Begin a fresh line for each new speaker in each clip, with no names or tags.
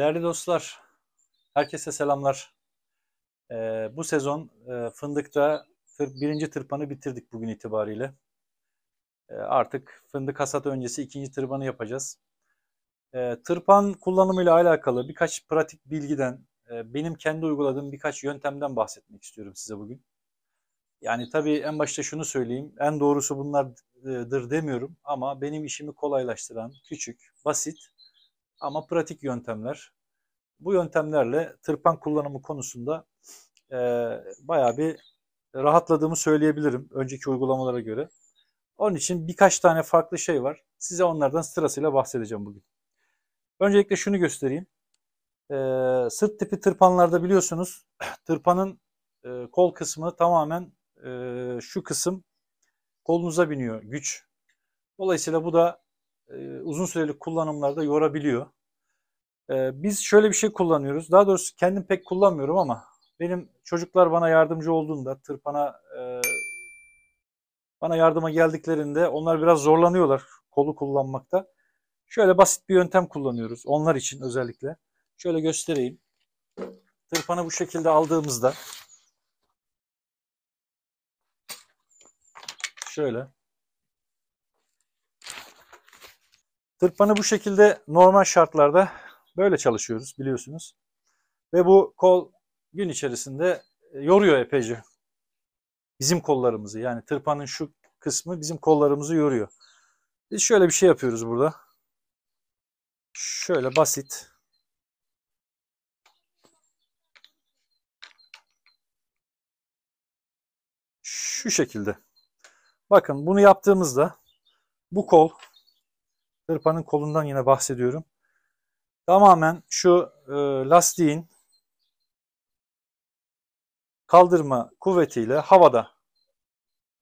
Değerli dostlar, herkese selamlar. Ee, bu sezon e, fındıkta birinci tırpanı bitirdik bugün itibariyle. E, artık fındık hasat öncesi ikinci tırpanı yapacağız. E, tırpan kullanımıyla alakalı birkaç pratik bilgiden, e, benim kendi uyguladığım birkaç yöntemden bahsetmek istiyorum size bugün. Yani tabii en başta şunu söyleyeyim, en doğrusu bunlardır e, demiyorum ama benim işimi kolaylaştıran, küçük, basit ama pratik yöntemler. Bu yöntemlerle tırpan kullanımı konusunda e, bayağı bir rahatladığımı söyleyebilirim önceki uygulamalara göre. Onun için birkaç tane farklı şey var. Size onlardan sırasıyla bahsedeceğim bugün. Öncelikle şunu göstereyim. Ee, sırt tipi tırpanlarda biliyorsunuz tırpanın e, kol kısmı tamamen e, şu kısım kolunuza biniyor güç. Dolayısıyla bu da e, uzun süreli kullanımlarda yorabiliyor. E, biz şöyle bir şey kullanıyoruz. Daha doğrusu kendim pek kullanmıyorum ama benim çocuklar bana yardımcı olduğunda tırpana e, bana yardıma geldiklerinde onlar biraz zorlanıyorlar kolu kullanmakta. Şöyle basit bir yöntem kullanıyoruz onlar için özellikle. Şöyle göstereyim. Tırpanı bu şekilde aldığımızda şöyle Tırpanı bu şekilde normal şartlarda böyle çalışıyoruz biliyorsunuz. Ve bu kol gün içerisinde e, yoruyor epeyce. Bizim kollarımızı yani tırpanın şu kısmı bizim kollarımızı yoruyor. Biz şöyle bir şey yapıyoruz burada. Şöyle basit. Şu şekilde. Bakın bunu yaptığımızda bu kol Hırpanın kolundan yine bahsediyorum. Tamamen şu e, lastiğin kaldırma kuvvetiyle havada.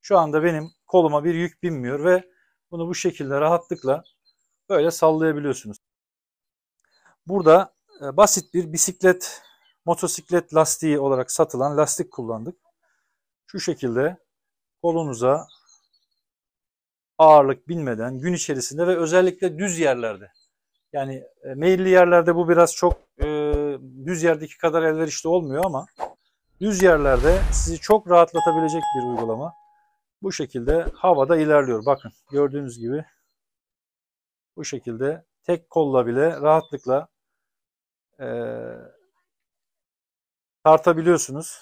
Şu anda benim koluma bir yük binmiyor ve bunu bu şekilde rahatlıkla böyle sallayabiliyorsunuz. Burada e, basit bir bisiklet, motosiklet lastiği olarak satılan lastik kullandık. Şu şekilde kolunuza ağırlık bilmeden gün içerisinde ve özellikle düz yerlerde yani e, meyilli yerlerde bu biraz çok e, düz yerdeki kadar elverişli olmuyor ama düz yerlerde sizi çok rahatlatabilecek bir uygulama. Bu şekilde havada ilerliyor. Bakın gördüğünüz gibi bu şekilde tek kolla bile rahatlıkla e, tartabiliyorsunuz.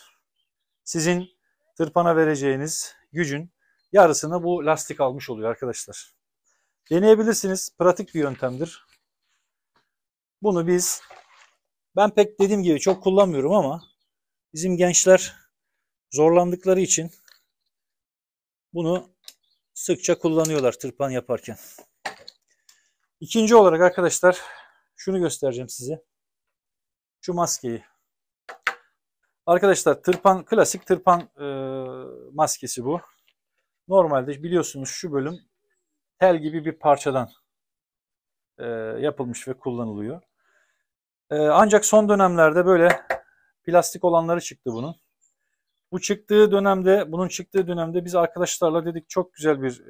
Sizin tırpana vereceğiniz gücün yarısını bu lastik almış oluyor arkadaşlar. Deneyebilirsiniz. Pratik bir yöntemdir. Bunu biz ben pek dediğim gibi çok kullanmıyorum ama bizim gençler zorlandıkları için bunu sıkça kullanıyorlar tırpan yaparken. İkinci olarak arkadaşlar şunu göstereceğim size. Şu maskeyi. Arkadaşlar tırpan klasik tırpan e, maskesi bu. Normalde biliyorsunuz şu bölüm tel gibi bir parçadan e, yapılmış ve kullanılıyor. E, ancak son dönemlerde böyle plastik olanları çıktı bunun. Bu çıktığı dönemde, bunun çıktığı dönemde biz arkadaşlarla dedik çok güzel bir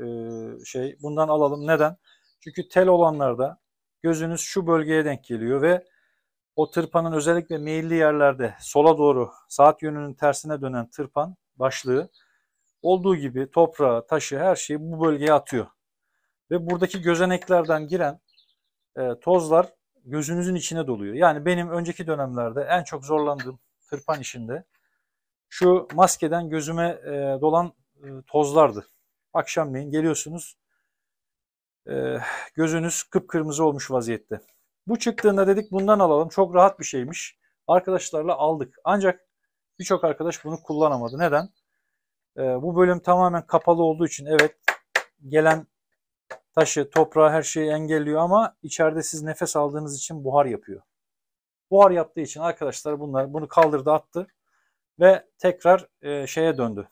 e, şey. Bundan alalım. Neden? Çünkü tel olanlarda gözünüz şu bölgeye denk geliyor ve o tırpanın özellikle meyilli yerlerde sola doğru saat yönünün tersine dönen tırpan başlığı olduğu gibi toprağı, taşı, her şeyi bu bölgeye atıyor. Ve buradaki gözeneklerden giren e, tozlar gözünüzün içine doluyor. Yani benim önceki dönemlerde en çok zorlandığım tırpan işinde şu maskeden gözüme e, dolan e, tozlardı. Akşamleyin geliyorsunuz e, gözünüz kıpkırmızı olmuş vaziyette. Bu çıktığında dedik bundan alalım çok rahat bir şeymiş. Arkadaşlarla aldık. Ancak birçok arkadaş bunu kullanamadı. Neden? E, bu bölüm tamamen kapalı olduğu için evet gelen taşı, toprağı her şeyi engelliyor ama içeride siz nefes aldığınız için buhar yapıyor. Buhar yaptığı için arkadaşlar bunlar bunu kaldırdı attı ve tekrar e, şeye döndü.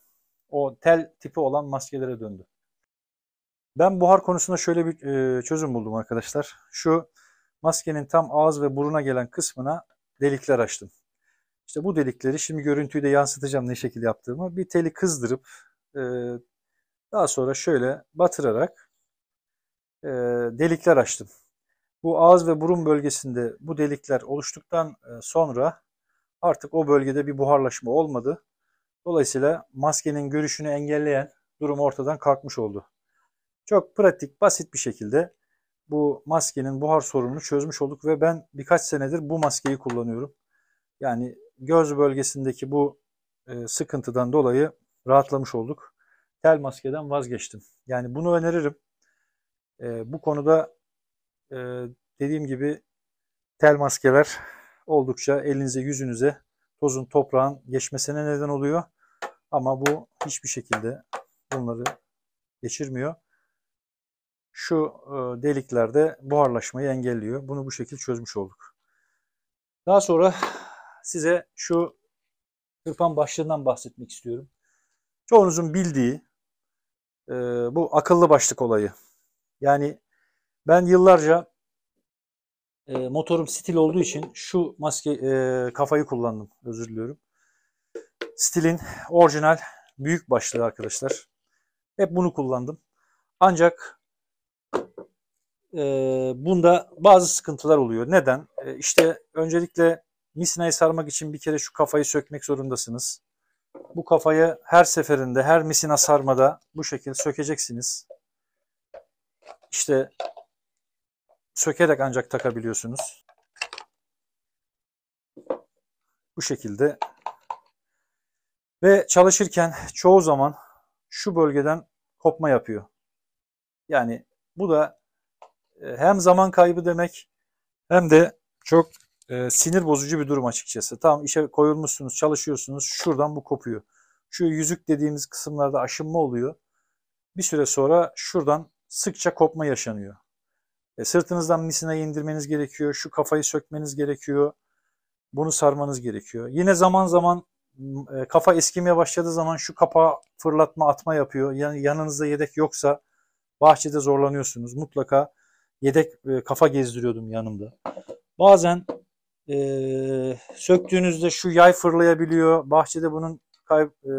O tel tipi olan maskelere döndü. Ben buhar konusunda şöyle bir e, çözüm buldum arkadaşlar. Şu maskenin tam ağız ve buruna gelen kısmına delikler açtım. İşte bu delikleri şimdi görüntüyü de yansıtacağım ne şekilde yaptığımı. Bir teli kızdırıp e, daha sonra şöyle batırarak e, delikler açtım. Bu ağız ve burun bölgesinde bu delikler oluştuktan e, sonra artık o bölgede bir buharlaşma olmadı. Dolayısıyla maskenin görüşünü engelleyen durum ortadan kalkmış oldu. Çok pratik, basit bir şekilde bu maskenin buhar sorununu çözmüş olduk ve ben birkaç senedir bu maskeyi kullanıyorum. Yani göz bölgesindeki bu e, sıkıntıdan dolayı rahatlamış olduk. Tel maskeden vazgeçtim. Yani bunu öneririm. E, bu konuda e, dediğim gibi tel maskeler oldukça elinize yüzünüze tozun toprağın geçmesine neden oluyor. Ama bu hiçbir şekilde bunları geçirmiyor. Şu e, deliklerde buharlaşmayı engelliyor. Bunu bu şekilde çözmüş olduk. Daha sonra size şu Hırpan başlığından bahsetmek istiyorum. Çoğunuzun bildiği e, bu akıllı başlık olayı. Yani ben yıllarca e, motorum stil olduğu için şu maske e, kafayı kullandım. Özür diliyorum. Stilin orijinal büyük başlığı arkadaşlar. Hep bunu kullandım. Ancak e, bunda bazı sıkıntılar oluyor. Neden? E, işte öncelikle Misina'yı sarmak için bir kere şu kafayı sökmek zorundasınız. Bu kafayı her seferinde, her misina sarmada bu şekilde sökeceksiniz. İşte sökerek ancak takabiliyorsunuz. Bu şekilde. Ve çalışırken çoğu zaman şu bölgeden kopma yapıyor. Yani bu da e, hem zaman kaybı demek hem de çok e, sinir bozucu bir durum açıkçası. Tamam işe koyulmuşsunuz, çalışıyorsunuz. Şuradan bu kopuyor. Şu yüzük dediğimiz kısımlarda aşınma oluyor. Bir süre sonra şuradan sıkça kopma yaşanıyor. E, sırtınızdan misine indirmeniz gerekiyor. Şu kafayı sökmeniz gerekiyor. Bunu sarmanız gerekiyor. Yine zaman zaman e, kafa eskimeye başladığı zaman şu kapağı fırlatma atma yapıyor. Yani yanınızda yedek yoksa bahçede zorlanıyorsunuz. Mutlaka yedek e, kafa gezdiriyordum yanımda. Bazen e, söktüğünüzde şu yay fırlayabiliyor. Bahçede bunun kay, e,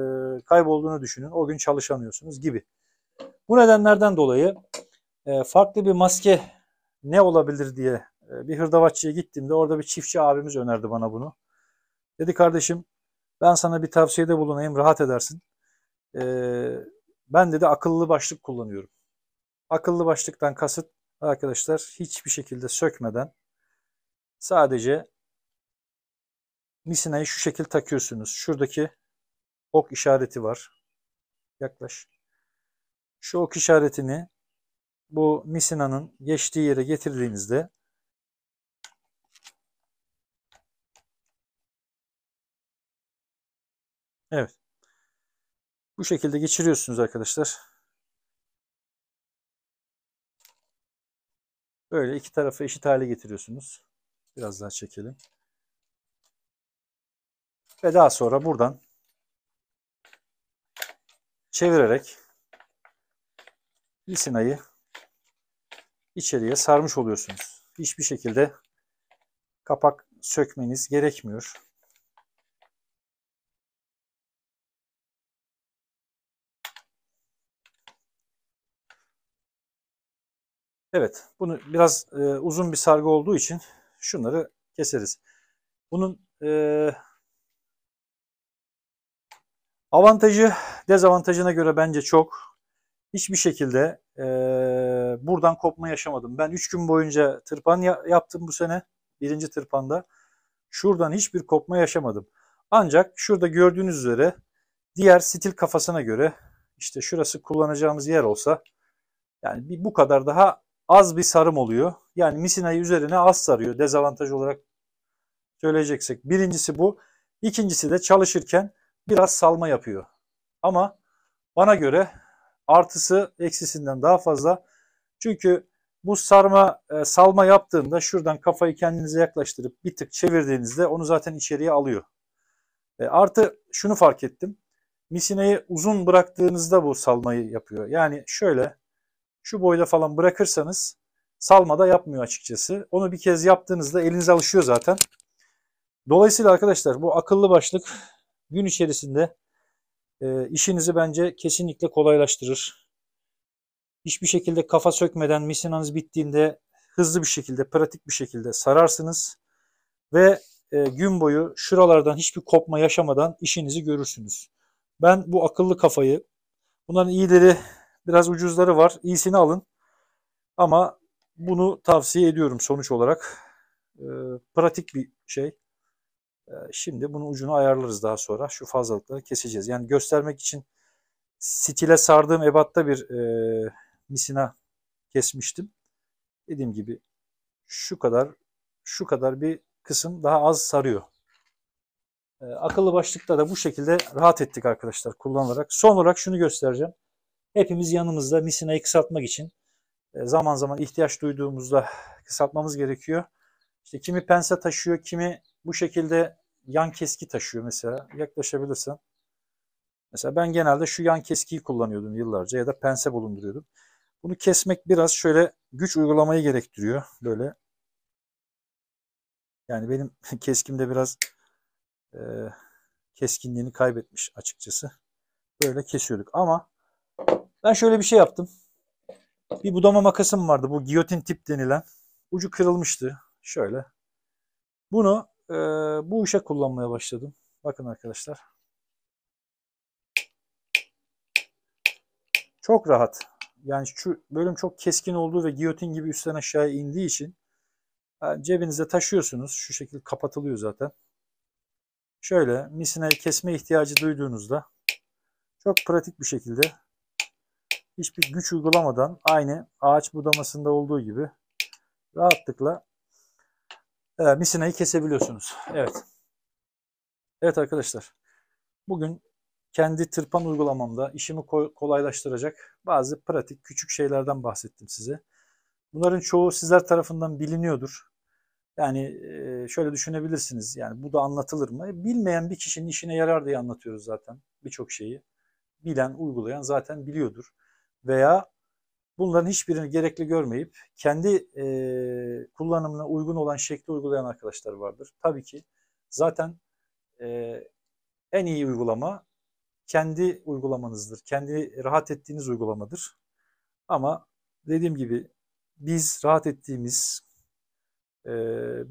kaybolduğunu düşünün. O gün çalışamıyorsunuz gibi. Bu nedenlerden dolayı e, farklı bir maske ne olabilir diye e, bir hırdavatçıya de. orada bir çiftçi abimiz önerdi bana bunu. Dedi kardeşim ben sana bir tavsiyede bulunayım rahat edersin. E, ben dedi akıllı başlık kullanıyorum. Akıllı başlıktan kasıt arkadaşlar hiçbir şekilde sökmeden sadece misinayı şu şekil takıyorsunuz. Şuradaki ok işareti var. Yaklaş. Şu ok işaretini bu misinanın geçtiği yere getirdiğinizde Evet. Bu şekilde geçiriyorsunuz arkadaşlar. Böyle iki tarafı eşit hale getiriyorsunuz. Biraz daha çekelim. Ve daha sonra buradan çevirerek lisinayı içeriye sarmış oluyorsunuz. Hiçbir şekilde kapak sökmeniz gerekmiyor. Evet, bunu biraz e, uzun bir sargı olduğu için şunları keseriz. Bunun e, Avantajı dezavantajına göre bence çok. Hiçbir şekilde e, buradan kopma yaşamadım. Ben 3 gün boyunca tırpan ya- yaptım bu sene. Birinci tırpanda. Şuradan hiçbir kopma yaşamadım. Ancak şurada gördüğünüz üzere diğer stil kafasına göre işte şurası kullanacağımız yer olsa yani bir, bu kadar daha az bir sarım oluyor. Yani misinayı üzerine az sarıyor dezavantaj olarak söyleyeceksek. Birincisi bu. İkincisi de çalışırken biraz salma yapıyor. Ama bana göre artısı eksisinden daha fazla. Çünkü bu sarma e, salma yaptığında şuradan kafayı kendinize yaklaştırıp bir tık çevirdiğinizde onu zaten içeriye alıyor. E, artı şunu fark ettim. Misineyi uzun bıraktığınızda bu salmayı yapıyor. Yani şöyle şu boyda falan bırakırsanız salma da yapmıyor açıkçası. Onu bir kez yaptığınızda eliniz alışıyor zaten. Dolayısıyla arkadaşlar bu akıllı başlık gün içerisinde e, işinizi bence kesinlikle kolaylaştırır. Hiçbir şekilde kafa sökmeden misinanız bittiğinde hızlı bir şekilde, pratik bir şekilde sararsınız ve e, gün boyu şuralardan hiçbir kopma yaşamadan işinizi görürsünüz. Ben bu akıllı kafayı, bunların iyileri biraz ucuzları var, iyisini alın ama bunu tavsiye ediyorum sonuç olarak. E, pratik bir şey. Şimdi bunun ucunu ayarlarız daha sonra. Şu fazlalıkları keseceğiz. Yani göstermek için stile sardığım ebatta bir e, misina kesmiştim. Dediğim gibi şu kadar şu kadar bir kısım daha az sarıyor. E, akıllı başlıkta da bu şekilde rahat ettik arkadaşlar kullanarak. Son olarak şunu göstereceğim. Hepimiz yanımızda misinayı kısaltmak için e, zaman zaman ihtiyaç duyduğumuzda kısaltmamız gerekiyor. İşte kimi pense taşıyor, kimi bu şekilde yan keski taşıyor mesela. Yaklaşabilirsen. Mesela ben genelde şu yan keskiyi kullanıyordum yıllarca ya da pense bulunduruyordum. Bunu kesmek biraz şöyle güç uygulamayı gerektiriyor. Böyle yani benim keskimde biraz e, keskinliğini kaybetmiş açıkçası. Böyle kesiyorduk ama ben şöyle bir şey yaptım. Bir budama makasım vardı bu giyotin tip denilen. Ucu kırılmıştı şöyle. Bunu e, bu işe kullanmaya başladım. Bakın arkadaşlar. Çok rahat. Yani şu bölüm çok keskin olduğu ve giyotin gibi üstten aşağıya indiği için yani cebinizde taşıyorsunuz. Şu şekilde kapatılıyor zaten. Şöyle misine kesme ihtiyacı duyduğunuzda çok pratik bir şekilde hiçbir güç uygulamadan aynı ağaç budamasında olduğu gibi rahatlıkla e, misinayı kesebiliyorsunuz. Evet. Evet arkadaşlar. Bugün kendi tırpan uygulamamda işimi kolaylaştıracak bazı pratik küçük şeylerden bahsettim size. Bunların çoğu sizler tarafından biliniyordur. Yani e, şöyle düşünebilirsiniz. Yani bu da anlatılır mı? Bilmeyen bir kişinin işine yarar diye anlatıyoruz zaten birçok şeyi. Bilen, uygulayan zaten biliyordur. Veya Bunların hiçbirini gerekli görmeyip kendi e, kullanımına uygun olan şekli uygulayan arkadaşlar vardır. Tabii ki zaten e, en iyi uygulama kendi uygulamanızdır. Kendi rahat ettiğiniz uygulamadır. Ama dediğim gibi biz rahat ettiğimiz e,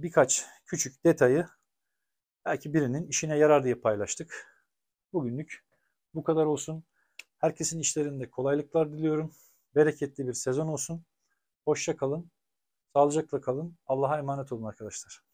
birkaç küçük detayı belki birinin işine yarar diye paylaştık. Bugünlük bu kadar olsun. Herkesin işlerinde kolaylıklar diliyorum bereketli bir sezon olsun. Hoşça kalın. Sağlıcakla kalın. Allah'a emanet olun arkadaşlar.